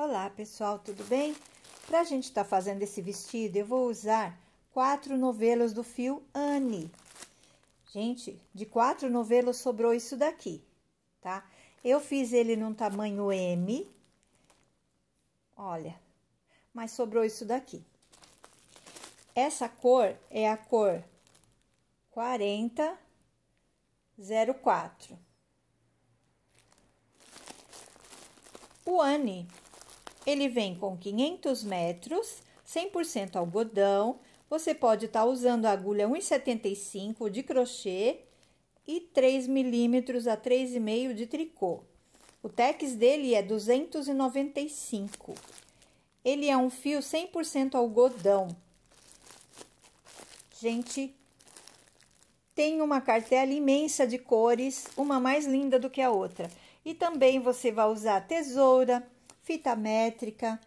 Olá pessoal, tudo bem? Para a gente estar tá fazendo esse vestido, eu vou usar quatro novelos do fio Anne. Gente, de quatro novelos sobrou isso daqui, tá? Eu fiz ele num tamanho M, olha, mas sobrou isso daqui. Essa cor é a cor 4004. O Anne ele vem com 500 metros, 100% algodão. Você pode estar tá usando a agulha 1,75 de crochê e 3 milímetros a 3,5 de tricô. O tex dele é 295. Ele é um fio 100% algodão. Gente, tem uma cartela imensa de cores, uma mais linda do que a outra. E também você vai usar tesoura, fita métrica,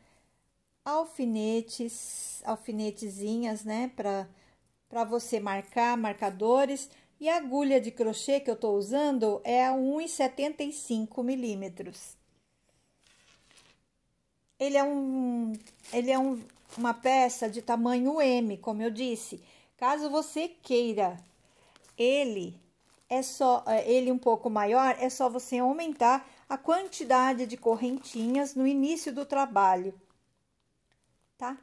alfinetes, alfinetezinhas, né, para você marcar, marcadores. E a agulha de crochê que eu estou usando é a 1,75 milímetros. Ele é, um, ele é um, uma peça de tamanho M, como eu disse. Caso você queira ele, é só é, ele um pouco maior, é só você aumentar a quantidade de correntinhas no início do trabalho, tá?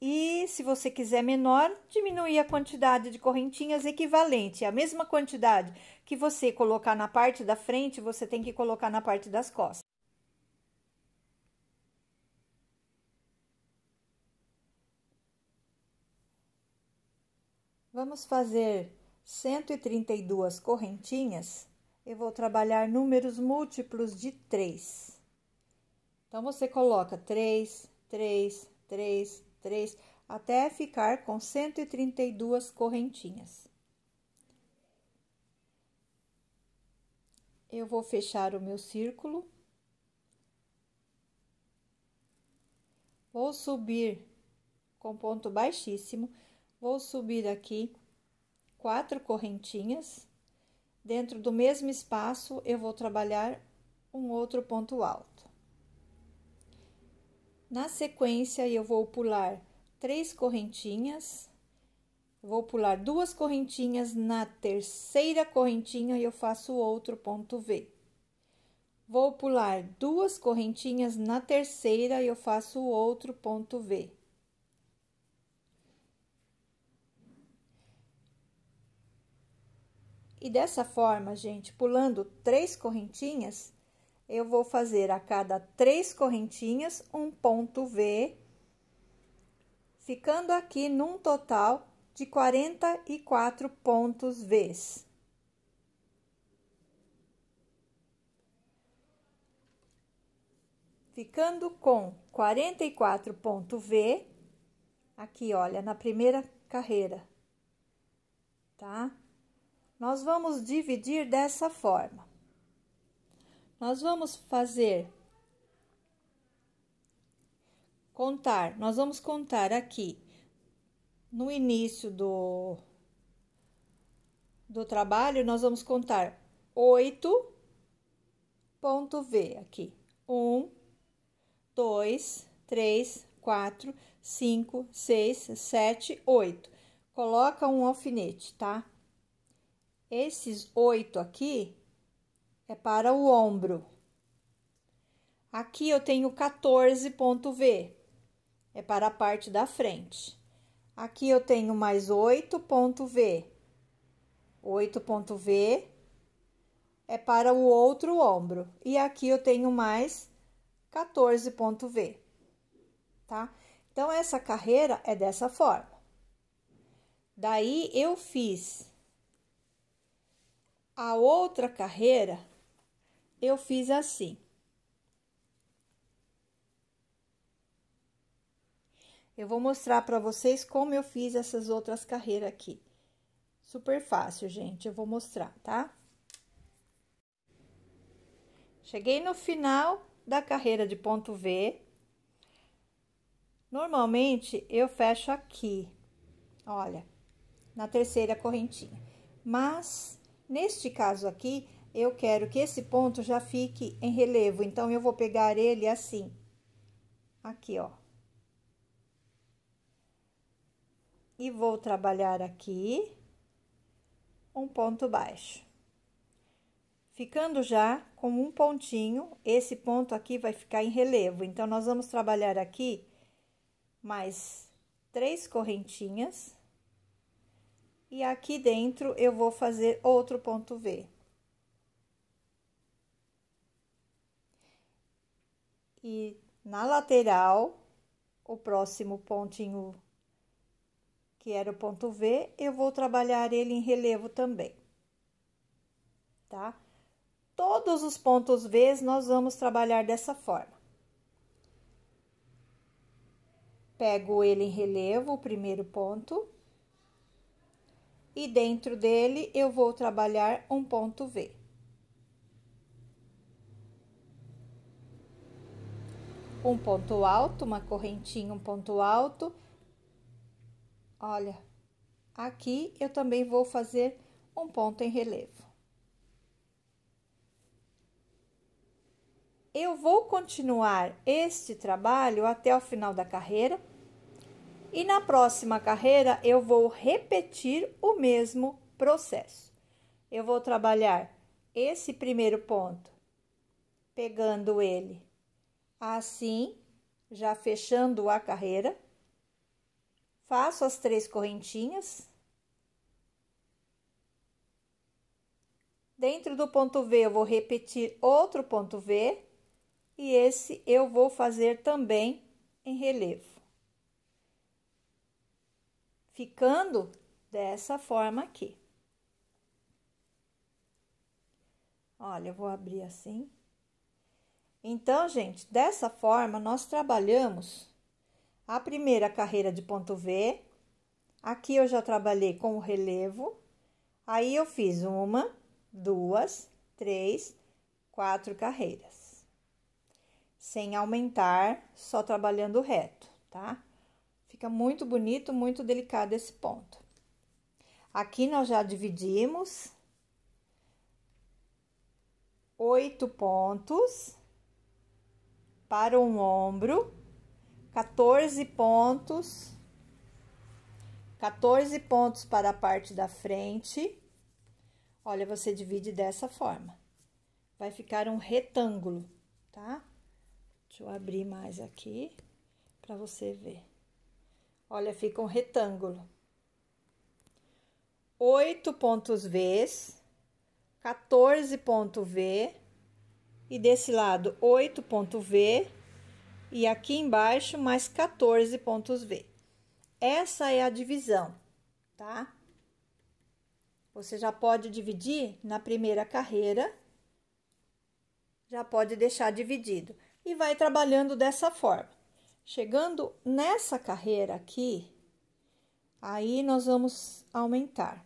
E se você quiser menor, diminuir a quantidade de correntinhas equivalente. É a mesma quantidade que você colocar na parte da frente, você tem que colocar na parte das costas. Vamos fazer 132 correntinhas eu vou trabalhar números múltiplos de 3. Então, você coloca 3, 3, 3, 3, até ficar com 132 correntinhas. Eu vou fechar o meu círculo. Vou subir com ponto baixíssimo, vou subir aqui quatro correntinhas Dentro do mesmo espaço, eu vou trabalhar um outro ponto alto. Na sequência, eu vou pular três correntinhas, vou pular duas correntinhas, na terceira correntinha eu faço outro ponto V. Vou pular duas correntinhas, na terceira eu faço outro ponto V. E dessa forma, gente, pulando três correntinhas, eu vou fazer a cada três correntinhas um ponto V, ficando aqui num total de 44 pontos Vs. Ficando com 44 ponto V, aqui olha, na primeira carreira, tá? Nós vamos dividir dessa forma. Nós vamos fazer contar, nós vamos contar aqui no início do do trabalho, nós vamos contar 8 ponto V aqui. 1 2 3 4 5 6 7 8. Coloca um alfinete, tá? Esses oito aqui é para o ombro. Aqui eu tenho 14 ponto V, é para a parte da frente. Aqui eu tenho mais oito ponto V. oito ponto V é para o outro ombro. E aqui eu tenho mais 14 ponto V, tá? Então, essa carreira é dessa forma. Daí, eu fiz a outra carreira eu fiz assim. Eu vou mostrar para vocês como eu fiz essas outras carreiras aqui. Super fácil, gente. Eu vou mostrar, tá? Cheguei no final da carreira de ponto V. Normalmente, eu fecho aqui, olha, na terceira correntinha. Mas, Neste caso aqui, eu quero que esse ponto já fique em relevo, então eu vou pegar ele assim, aqui, ó. E vou trabalhar aqui um ponto baixo. Ficando já com um pontinho, esse ponto aqui vai ficar em relevo. Então, nós vamos trabalhar aqui mais três correntinhas. E aqui dentro eu vou fazer outro ponto V. E na lateral, o próximo pontinho que era o ponto V, eu vou trabalhar ele em relevo também, tá? Todos os pontos V nós vamos trabalhar dessa forma. Pego ele em relevo, o primeiro ponto, e dentro dele eu vou trabalhar um ponto V. Um ponto alto, uma correntinha, um ponto alto. Olha, aqui eu também vou fazer um ponto em relevo. Eu vou continuar este trabalho até o final da carreira e na próxima carreira eu vou repetir o mesmo processo. Eu vou trabalhar esse primeiro ponto, pegando ele assim, já fechando a carreira. Faço as três correntinhas. Dentro do ponto V, eu vou repetir outro ponto V e esse eu vou fazer também em relevo ficando dessa forma aqui. Olha, eu vou abrir assim. Então, gente, dessa forma nós trabalhamos a primeira carreira de ponto V. Aqui eu já trabalhei com o relevo. Aí eu fiz uma, duas, três, quatro carreiras. Sem aumentar, só trabalhando reto, tá? Fica muito bonito, muito delicado esse ponto. Aqui nós já dividimos oito pontos para um ombro, 14 pontos, 14 pontos para a parte da frente. Olha, você divide dessa forma. Vai ficar um retângulo, tá? Deixa eu abrir mais aqui para você ver. Olha, fica um retângulo. Oito pontos V, 14 ponto V, e desse lado 8 ponto V, e aqui embaixo mais 14 pontos V. Essa é a divisão, tá? Você já pode dividir na primeira carreira, já pode deixar dividido e vai trabalhando dessa forma. Chegando nessa carreira aqui, aí nós vamos aumentar.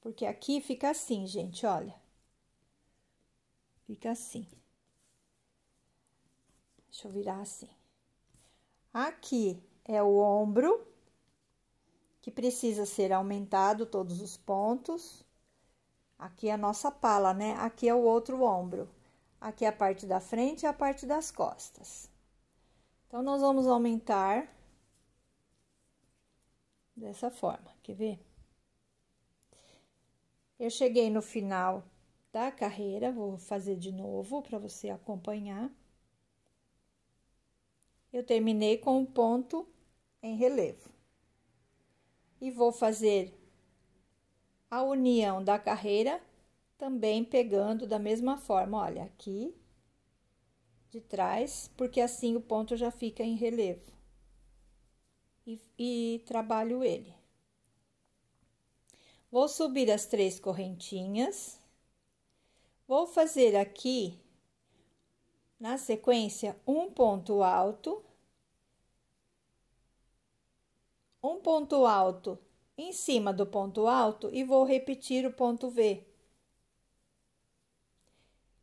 Porque aqui fica assim, gente, olha. Fica assim. Deixa eu virar assim. Aqui é o ombro, que precisa ser aumentado todos os pontos. Aqui é a nossa pala, né? Aqui é o outro ombro. Aqui é a parte da frente e a parte das costas. Então, nós vamos aumentar dessa forma, quer ver? Eu cheguei no final da carreira, vou fazer de novo para você acompanhar. Eu terminei com um ponto em relevo. E vou fazer a união da carreira também pegando da mesma forma, olha, aqui de trás, porque assim o ponto já fica em relevo. E, e trabalho ele. Vou subir as três correntinhas. Vou fazer aqui, na sequência, um ponto alto. Um ponto alto em cima do ponto alto e vou repetir o ponto V.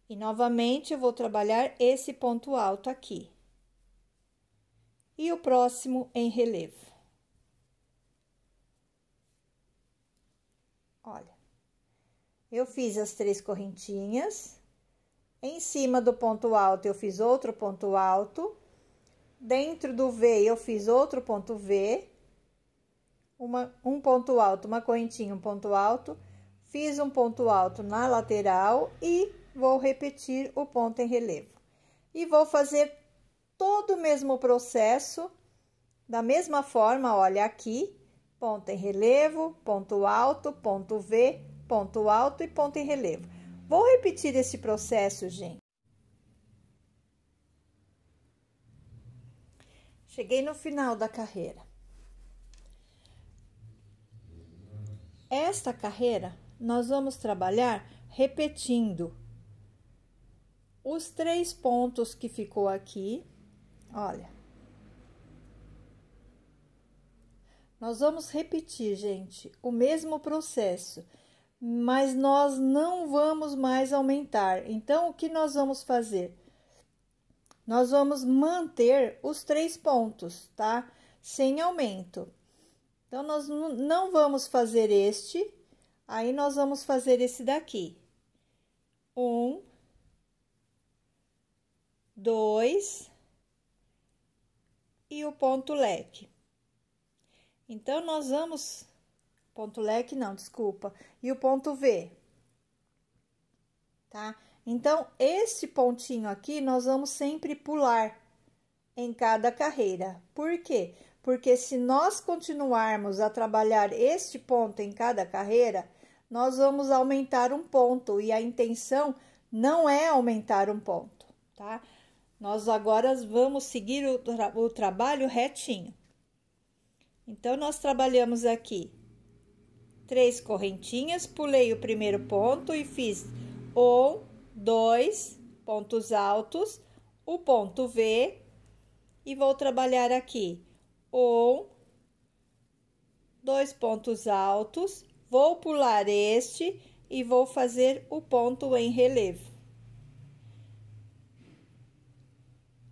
E novamente eu vou trabalhar esse ponto alto aqui. E o próximo em relevo. Olha, eu fiz as três correntinhas. Em cima do ponto alto, eu fiz outro ponto alto. Dentro do V, eu fiz outro ponto V. Uma, um ponto alto, uma correntinha, um ponto alto. Fiz um ponto alto na lateral e vou repetir o ponto em relevo. E vou fazer todo o mesmo processo, da mesma forma, olha aqui, ponto em relevo, ponto alto, ponto V, ponto alto e ponto em relevo. Vou repetir esse processo, gente. Cheguei no final da carreira. Esta carreira nós vamos trabalhar repetindo os três pontos que ficou aqui, olha. Nós vamos repetir, gente, o mesmo processo, mas nós não vamos mais aumentar. Então, o que nós vamos fazer? Nós vamos manter os três pontos, tá? Sem aumento. Então, nós não vamos fazer este, aí nós vamos fazer esse daqui. Um, dois e o ponto leque. Então, nós vamos. Ponto leque, não, desculpa. E o ponto V, tá? Então, esse pontinho aqui nós vamos sempre pular em cada carreira. Por quê? Porque se nós continuarmos a trabalhar este ponto em cada carreira, nós vamos aumentar um ponto e a intenção não é aumentar um ponto, tá? Nós agora vamos seguir o, tra o trabalho retinho. Então, nós trabalhamos aqui três correntinhas, pulei o primeiro ponto e fiz um, dois pontos altos, o ponto V, e vou trabalhar aqui um, dois pontos altos, vou pular este e vou fazer o ponto em relevo.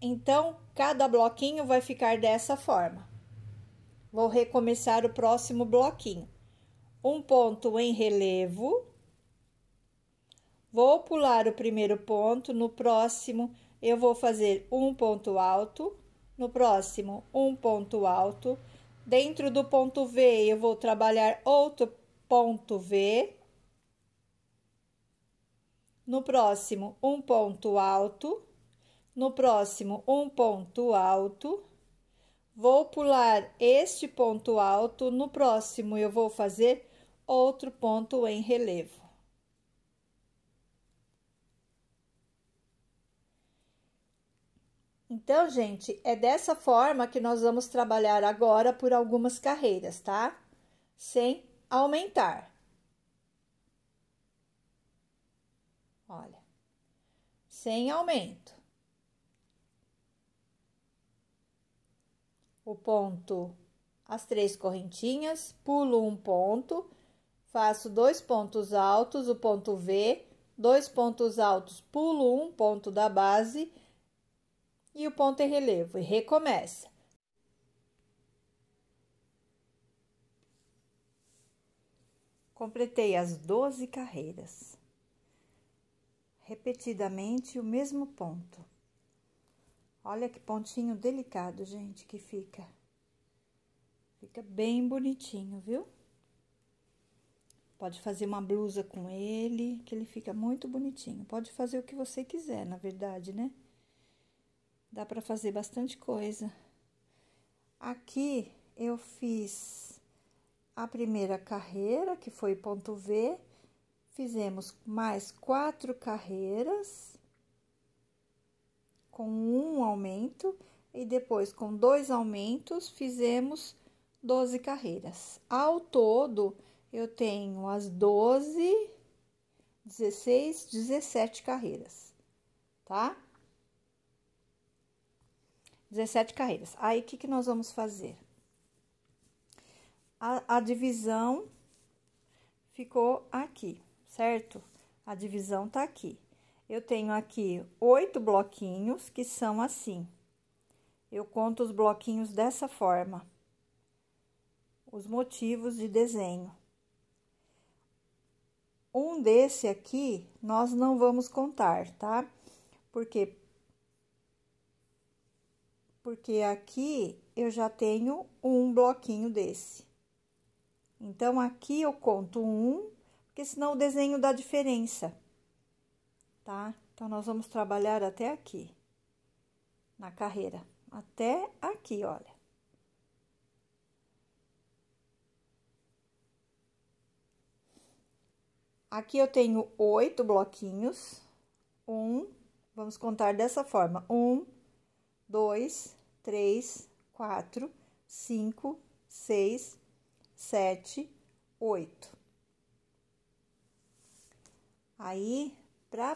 Então, cada bloquinho vai ficar dessa forma. Vou recomeçar o próximo bloquinho. Um ponto em relevo. Vou pular o primeiro ponto, no próximo eu vou fazer um ponto alto, no próximo um ponto alto. Dentro do ponto V, eu vou trabalhar outro ponto V. No próximo, um ponto alto. No próximo, um ponto alto. Vou pular este ponto alto. No próximo, eu vou fazer outro ponto em relevo. Então, gente, é dessa forma que nós vamos trabalhar agora por algumas carreiras, tá? Sem aumentar. Olha, sem aumento. o ponto, as três correntinhas, pulo um ponto, faço dois pontos altos, o ponto V, dois pontos altos, pulo um ponto da base e o ponto em é relevo e recomeça. Completei as 12 carreiras repetidamente o mesmo ponto. Olha que pontinho delicado, gente, que fica. Fica bem bonitinho, viu? Pode fazer uma blusa com ele, que ele fica muito bonitinho. Pode fazer o que você quiser, na verdade, né? Dá para fazer bastante coisa. Aqui eu fiz a primeira carreira, que foi ponto V. Fizemos mais quatro carreiras com um aumento e depois com dois aumentos fizemos 12 carreiras. Ao todo, eu tenho as 12, 16, 17 carreiras, tá? 17 carreiras. Aí, o que, que nós vamos fazer? A, a divisão ficou aqui, certo? A divisão tá aqui. Eu tenho aqui oito bloquinhos que são assim. Eu conto os bloquinhos dessa forma. Os motivos de desenho. Um desse aqui nós não vamos contar, tá? Porque porque aqui eu já tenho um bloquinho desse. Então aqui eu conto um, porque senão o desenho dá diferença tá? Então, nós vamos trabalhar até aqui, na carreira, até aqui, olha. Aqui eu tenho oito bloquinhos. Um, vamos contar dessa forma: um, dois, três, quatro, cinco, seis, sete, oito. Aí, para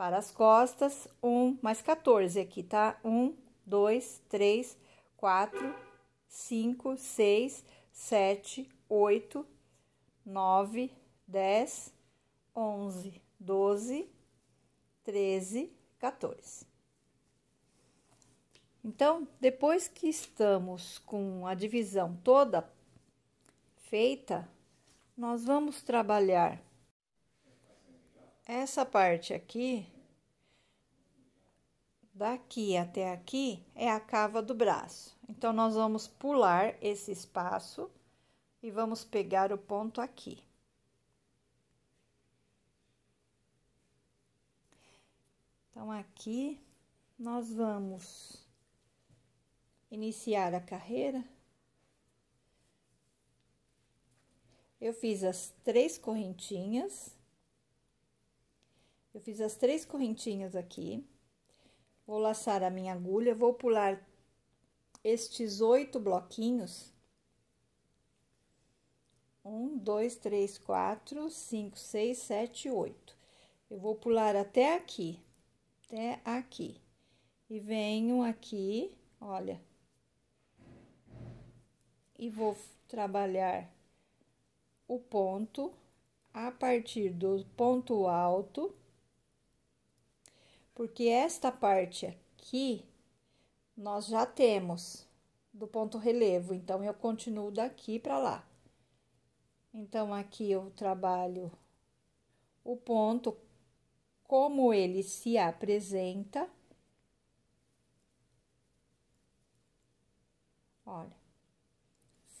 Para as costas, 1 mais 14 aqui, tá? 1, 2, 3, 4, 5, 6, 7, 8, 9, 10, 11, 12, 13, 14. Então, depois que estamos com a divisão toda feita, nós vamos trabalhar essa parte aqui, daqui até aqui, é a cava do braço. Então, nós vamos pular esse espaço e vamos pegar o ponto aqui. Então, aqui nós vamos iniciar a carreira. Eu fiz as três correntinhas. Eu fiz as três correntinhas aqui. Vou laçar a minha agulha, vou pular estes oito bloquinhos. Um, dois, três, quatro, cinco, seis, sete, oito. Eu vou pular até aqui, até aqui. E venho aqui, olha. E vou trabalhar o ponto a partir do ponto alto porque esta parte aqui nós já temos do ponto relevo, então eu continuo daqui para lá. Então aqui eu trabalho o ponto como ele se apresenta. Olha,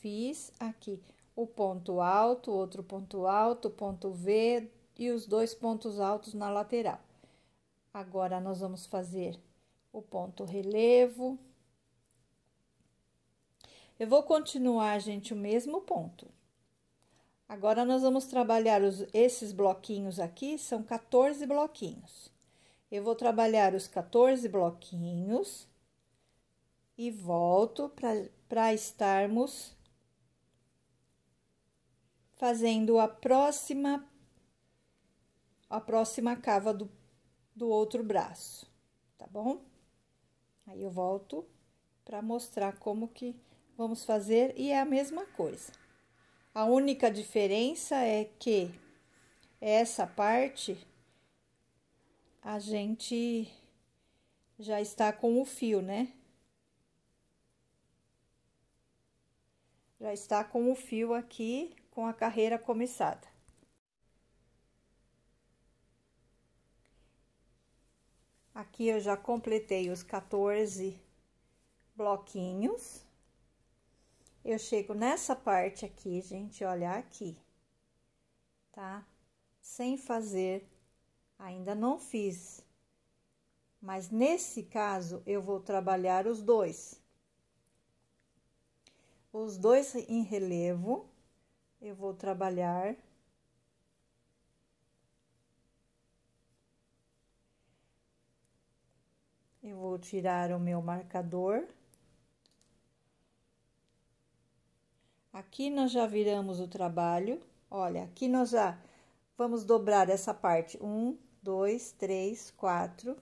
fiz aqui o ponto alto, outro ponto alto, ponto V e os dois pontos altos na lateral. Agora, nós vamos fazer o ponto relevo. Eu vou continuar, gente, o mesmo ponto. Agora, nós vamos trabalhar os, esses bloquinhos aqui, são 14 bloquinhos. Eu vou trabalhar os 14 bloquinhos e volto para estarmos fazendo a próxima a próxima cava do do outro braço, tá bom? Aí eu volto para mostrar como que vamos fazer e é a mesma coisa. A única diferença é que essa parte a gente já está com o fio, né? Já está com o fio aqui com a carreira começada. Aqui eu já completei os 14 bloquinhos. Eu chego nessa parte aqui, gente, olha aqui, tá? Sem fazer, ainda não fiz. Mas nesse caso, eu vou trabalhar os dois. Os dois em relevo, eu vou trabalhar Eu vou tirar o meu marcador. Aqui nós já viramos o trabalho. Olha, aqui nós já vamos dobrar essa parte. Um, dois, três, quatro,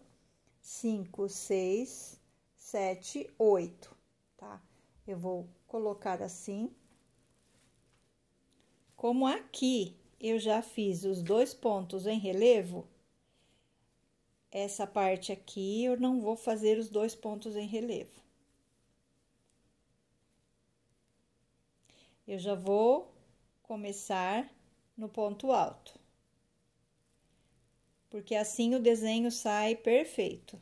cinco, seis, sete, oito, tá? Eu vou colocar assim. Como aqui eu já fiz os dois pontos em relevo, essa parte aqui, eu não vou fazer os dois pontos em relevo. Eu já vou começar no ponto alto. Porque assim o desenho sai perfeito.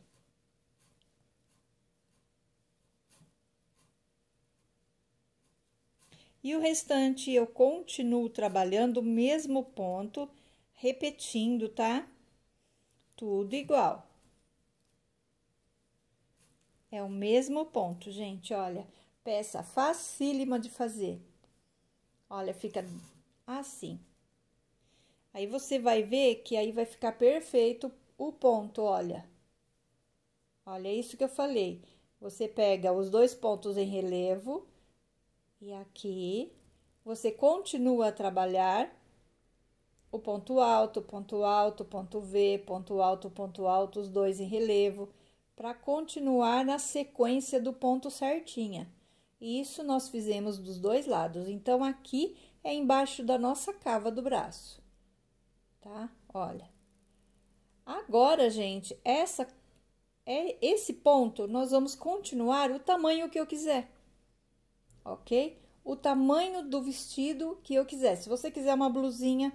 E o restante eu continuo trabalhando o mesmo ponto, repetindo, tá? tudo igual. É o mesmo ponto, gente, olha. Peça facílima de fazer. Olha, fica assim. Aí você vai ver que aí vai ficar perfeito o ponto, olha. Olha isso que eu falei. Você pega os dois pontos em relevo e aqui você continua a trabalhar o ponto alto, ponto alto, ponto V, ponto alto, ponto alto, os dois em relevo, para continuar na sequência do ponto certinha. Isso nós fizemos dos dois lados. Então, aqui é embaixo da nossa cava do braço, tá? Olha. Agora, gente, essa é esse ponto nós vamos continuar o tamanho que eu quiser, ok? O tamanho do vestido que eu quiser. Se você quiser uma blusinha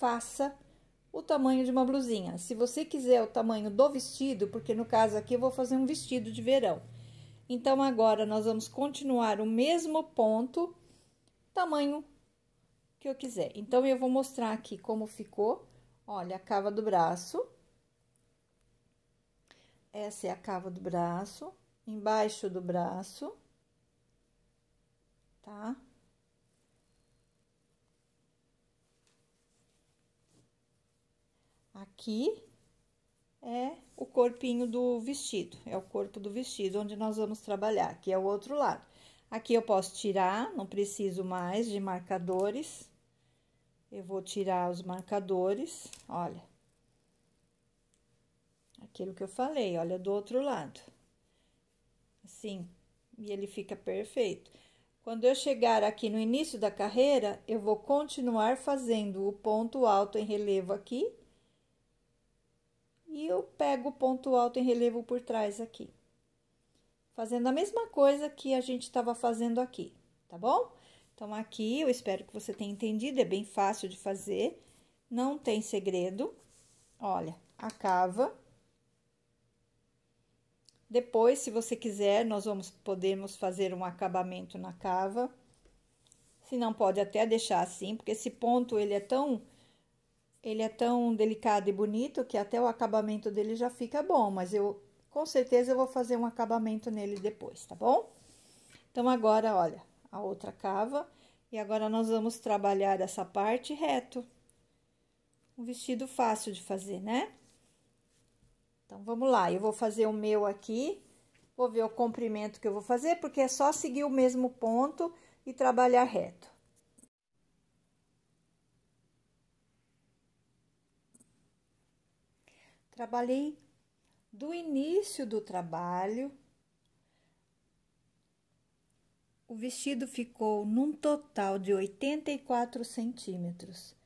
faça o tamanho de uma blusinha. Se você quiser o tamanho do vestido, porque no caso aqui eu vou fazer um vestido de verão. Então, agora nós vamos continuar o mesmo ponto, tamanho que eu quiser. Então, eu vou mostrar aqui como ficou. Olha, a cava do braço. Essa é a cava do braço, embaixo do braço, tá? Tá? Aqui é o corpinho do vestido, é o corpo do vestido onde nós vamos trabalhar, que é o outro lado. Aqui eu posso tirar, não preciso mais de marcadores. Eu vou tirar os marcadores, olha. Aquilo que eu falei, olha do outro lado. Assim, e ele fica perfeito. Quando eu chegar aqui no início da carreira, eu vou continuar fazendo o ponto alto em relevo aqui e eu pego o ponto alto em relevo por trás aqui. Fazendo a mesma coisa que a gente estava fazendo aqui, tá bom? Então, aqui eu espero que você tenha entendido, é bem fácil de fazer, não tem segredo. Olha, a cava. Depois, se você quiser, nós vamos podemos fazer um acabamento na cava. Se não, pode até deixar assim, porque esse ponto ele é tão ele é tão delicado e bonito que até o acabamento dele já fica bom, mas eu com certeza eu vou fazer um acabamento nele depois, tá bom? Então agora, olha, a outra cava e agora nós vamos trabalhar essa parte reto. Um vestido fácil de fazer, né? Então vamos lá, eu vou fazer o meu aqui. Vou ver o comprimento que eu vou fazer, porque é só seguir o mesmo ponto e trabalhar reto. Trabalhei do início do trabalho. O vestido ficou num total de 84 centímetros.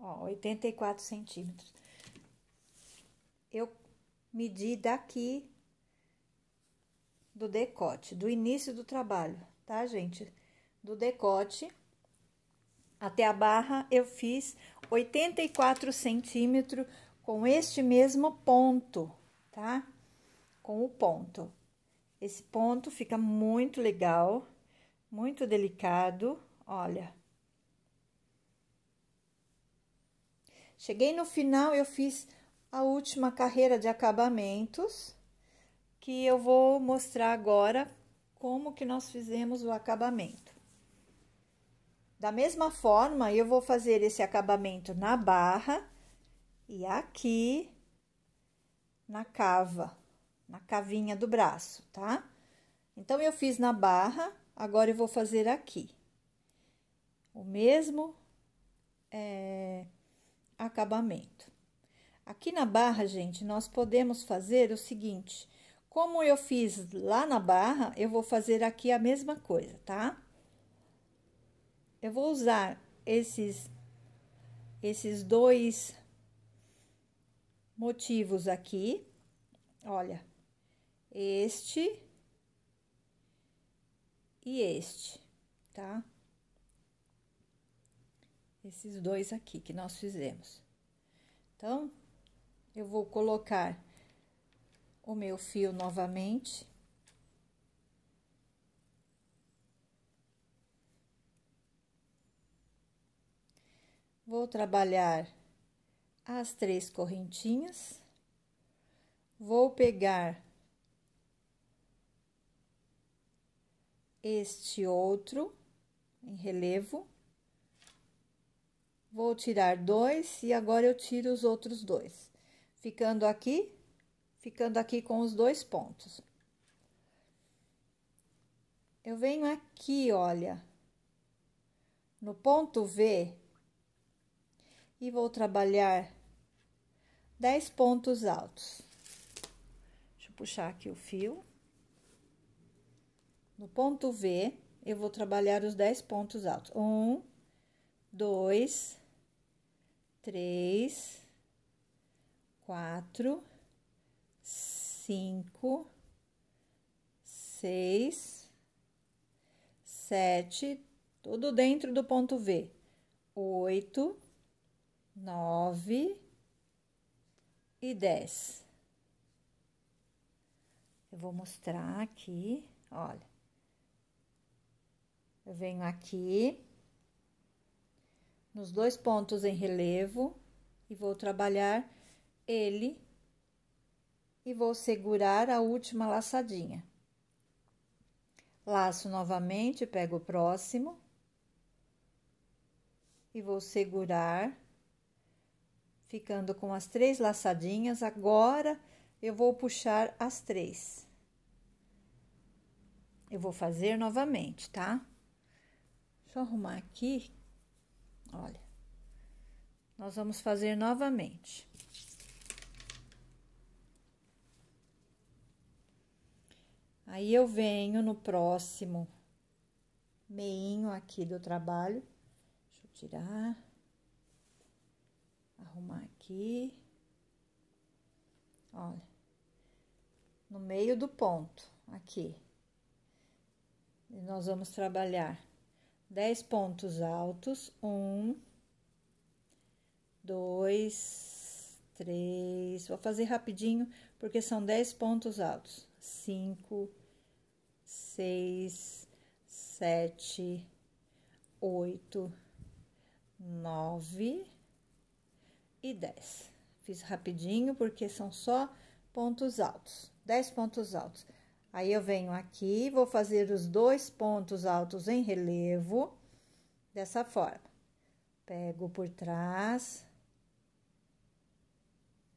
Ó, 84 centímetros. Eu medi daqui do decote, do início do trabalho, tá, gente? Do decote até a barra eu fiz 84 centímetros com este mesmo ponto, tá? Com o ponto. Esse ponto fica muito legal, muito delicado, olha. Cheguei no final, eu fiz a última carreira de acabamentos, que eu vou mostrar agora como que nós fizemos o acabamento. Da mesma forma, eu vou fazer esse acabamento na barra e aqui na cava, na cavinha do braço, tá? Então, eu fiz na barra, agora eu vou fazer aqui. O mesmo é, acabamento. Aqui na barra, gente, nós podemos fazer o seguinte... Como eu fiz lá na barra, eu vou fazer aqui a mesma coisa, tá? Eu vou usar esses, esses dois motivos aqui. Olha, este e este, tá? Esses dois aqui que nós fizemos. Então, eu vou colocar o meu fio novamente. Vou trabalhar as três correntinhas. Vou pegar este outro em relevo. Vou tirar dois e agora eu tiro os outros dois. Ficando aqui, ficando aqui com os dois pontos. Eu venho aqui, olha, no ponto V, e vou trabalhar 10 pontos altos. Deixa eu puxar aqui o fio. No ponto V, eu vou trabalhar os 10 pontos altos. Um, dois, três, quatro, cinco, seis, sete, tudo dentro do ponto V. Oito, nove e dez. Eu vou mostrar aqui, olha. Eu venho aqui nos dois pontos em relevo e vou trabalhar ele e vou segurar a última laçadinha. Laço novamente, pego o próximo e vou segurar ficando com as três laçadinhas. Agora eu vou puxar as três. Eu vou fazer novamente, tá? Deixa eu arrumar aqui. Olha. Nós vamos fazer novamente. Aí eu venho no próximo meinho aqui do trabalho. Deixa eu tirar arrumar aqui. Olha, no meio do ponto, aqui. E nós vamos trabalhar 10 pontos altos. Um, dois, três. Vou fazer rapidinho, porque são 10 pontos altos. Cinco, seis, sete, oito, nove e 10. Fiz rapidinho porque são só pontos altos, 10 pontos altos. Aí eu venho aqui, vou fazer os dois pontos altos em relevo, dessa forma. Pego por trás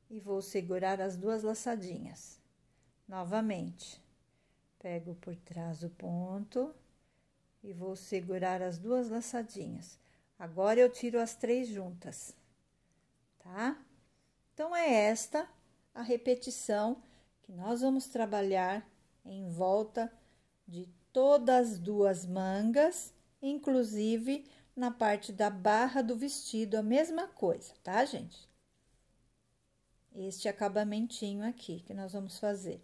e vou segurar as duas laçadinhas. Novamente, pego por trás o ponto e vou segurar as duas laçadinhas. Agora eu tiro as três juntas tá? Então, é esta a repetição que nós vamos trabalhar em volta de todas as duas mangas, inclusive na parte da barra do vestido, a mesma coisa, tá, gente? Este acabamentinho aqui que nós vamos fazer.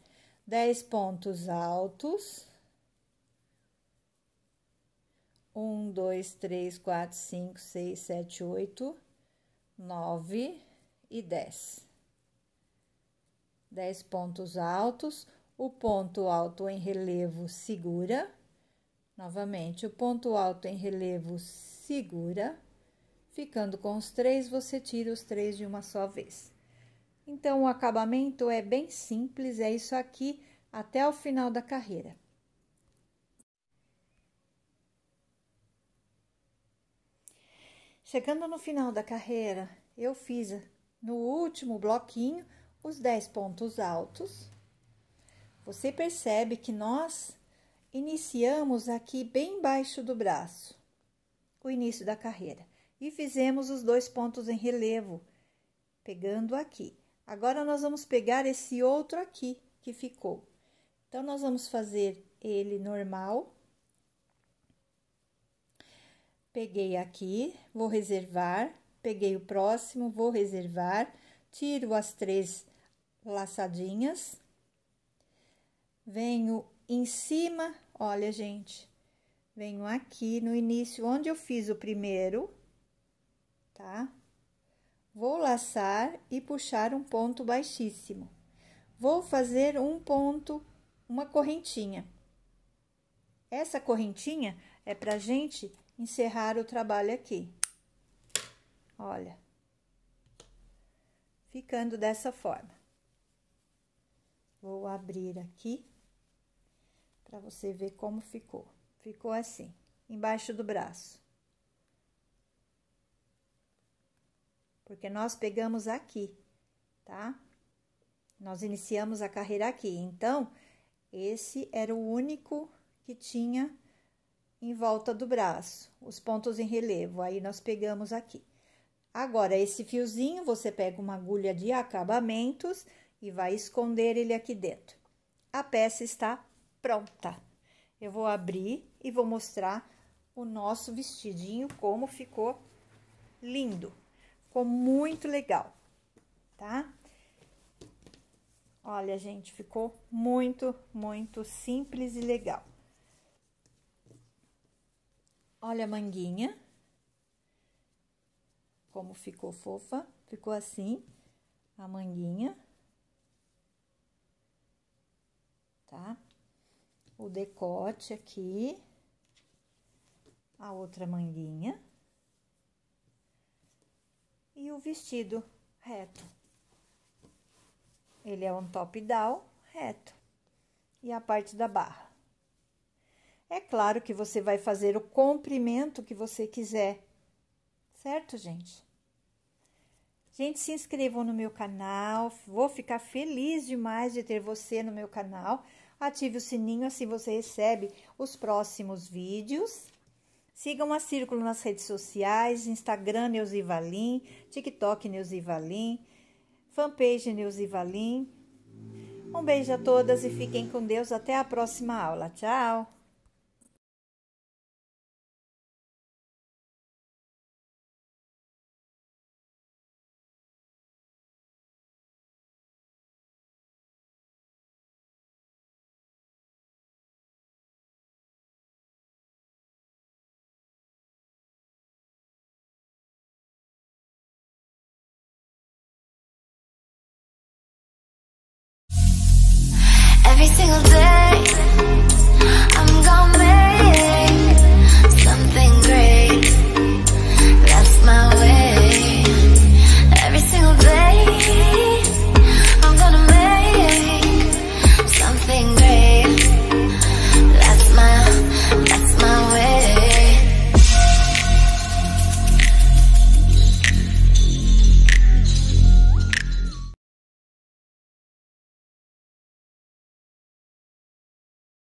10 pontos altos. 1, 2, 3, 4, 5, 6, 7, 8. 9 e 10. 10 pontos altos, o ponto alto em relevo segura. Novamente, o ponto alto em relevo segura. Ficando com os três, você tira os três de uma só vez. Então, o acabamento é bem simples, é isso aqui até o final da carreira. Chegando no final da carreira, eu fiz no último bloquinho os 10 pontos altos. Você percebe que nós iniciamos aqui bem embaixo do braço, o início da carreira, e fizemos os dois pontos em relevo, pegando aqui. Agora nós vamos pegar esse outro aqui que ficou. Então nós vamos fazer ele normal Peguei aqui, vou reservar, peguei o próximo, vou reservar, tiro as três laçadinhas, venho em cima, olha, gente, venho aqui no início, onde eu fiz o primeiro, tá? Vou laçar e puxar um ponto baixíssimo. Vou fazer um ponto, uma correntinha. Essa correntinha é pra gente encerrar o trabalho aqui. Olha. Ficando dessa forma. Vou abrir aqui para você ver como ficou. Ficou assim, embaixo do braço. Porque nós pegamos aqui, tá? Nós iniciamos a carreira aqui. Então, esse era o único que tinha em volta do braço, os pontos em relevo. Aí nós pegamos aqui. Agora, esse fiozinho, você pega uma agulha de acabamentos e vai esconder ele aqui dentro. A peça está pronta. Eu vou abrir e vou mostrar o nosso vestidinho, como ficou lindo. Ficou muito legal, tá? Olha, gente, ficou muito, muito simples e legal. Olha a manguinha. Como ficou fofa. Ficou assim a manguinha. Tá? O decote aqui. A outra manguinha. E o vestido reto. Ele é um top down reto. E a parte da barra. É claro que você vai fazer o comprimento que você quiser, certo, gente? Gente, se inscrevam no meu canal, vou ficar feliz demais de ter você no meu canal. Ative o sininho, assim você recebe os próximos vídeos. Sigam a Círculo nas redes sociais, Instagram Neuzivalim, TikTok Neuzivalim, fanpage Neuzivalim. Um beijo a todas e fiquem com Deus até a próxima aula. Tchau!